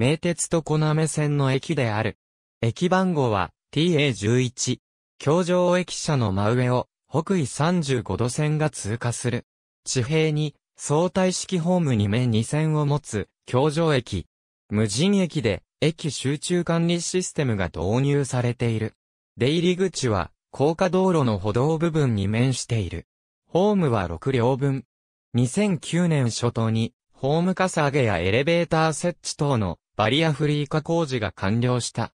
名鉄と小滑線の駅である。駅番号は TA11。京上駅舎の真上を北緯35度線が通過する。地平に相対式ホームに面2線を持つ京上駅。無人駅で駅集中管理システムが導入されている。出入り口は高架道路の歩道部分に面している。ホームは6両分。2009年初頭に、ホームかさ上げやエレベーター設置等のバリアフリー化工事が完了した。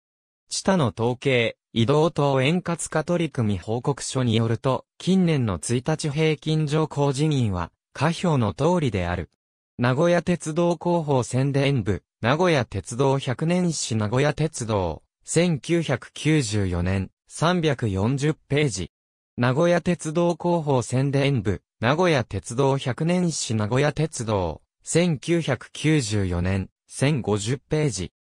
地下の統計、移動等円滑化取り組み報告書によると、近年の1日平均上工事人は、下表の通りである。名古屋鉄道広報宣伝部、名古屋鉄道100年史名古屋鉄道、1994年、340ページ。名古屋鉄道広報宣伝部、名古屋鉄道100年史名古屋鉄道、1994年、1050ページ。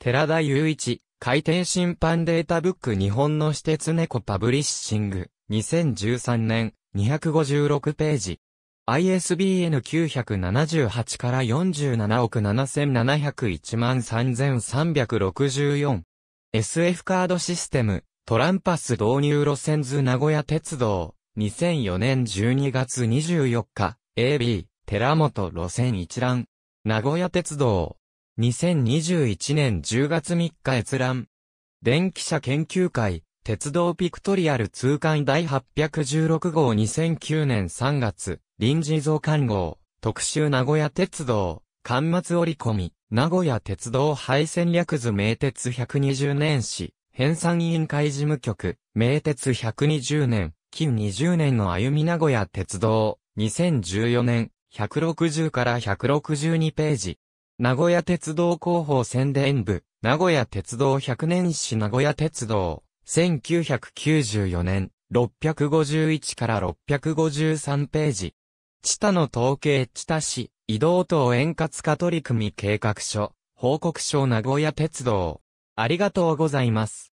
寺田雄一、海底審判データブック日本の私鉄猫パブリッシング、2013年、256ページ。ISBN 978から47億7701万3364。SF カードシステム、トランパス導入路線図名古屋鉄道、2004年12月24日、AB、寺本路線一覧。名古屋鉄道、2021年10月3日閲覧。電気車研究会、鉄道ピクトリアル通貫第816号2009年3月、臨時増刊号、特集名古屋鉄道、刊末折り込み、名古屋鉄道廃線略図名鉄120年史、編纂委員会事務局、名鉄120年、近20年の歩み名古屋鉄道、2014年、160から162ページ。名古屋鉄道広報宣伝部、名古屋鉄道100年史名古屋鉄道、1994年、651から653ページ。知多の統計知多市、移動等円滑化取り組み計画書、報告書名古屋鉄道。ありがとうございます。